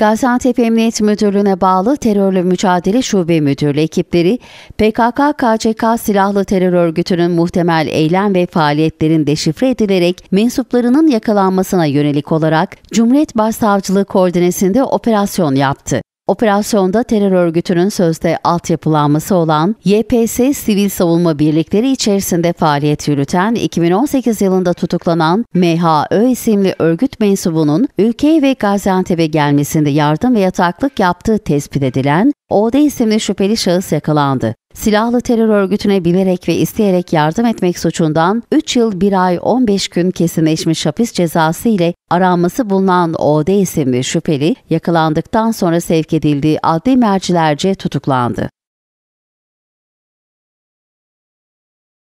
Gaziantep Emniyet Müdürlüğü'ne bağlı Terörle Mücadele Şube Müdürlüğü ekipleri PKK-KCK silahlı terör örgütünün muhtemel eylem ve faaliyetlerin deşifre edilerek mensuplarının yakalanmasına yönelik olarak Cumhuriyet Başsavcılığı koordinesinde operasyon yaptı. Operasyonda terör örgütünün sözde altyapılanması olan YPS Sivil Savunma Birlikleri içerisinde faaliyet yürüten 2018 yılında tutuklanan MHÖ isimli örgüt mensubunun ülkeye ve Gaziantep'e gelmesinde yardım ve yataklık yaptığı tespit edilen OD isimli şüpheli şahıs yakalandı silahlı terör örgütüne bilerek ve isteyerek yardım etmek suçundan 3 yıl 1 ay 15 gün kesinleşmiş hapis cezası ile aranması bulunan OD isimli şüpheli yakalandıktan sonra sevk edildiği adli mercilerce tutuklandı.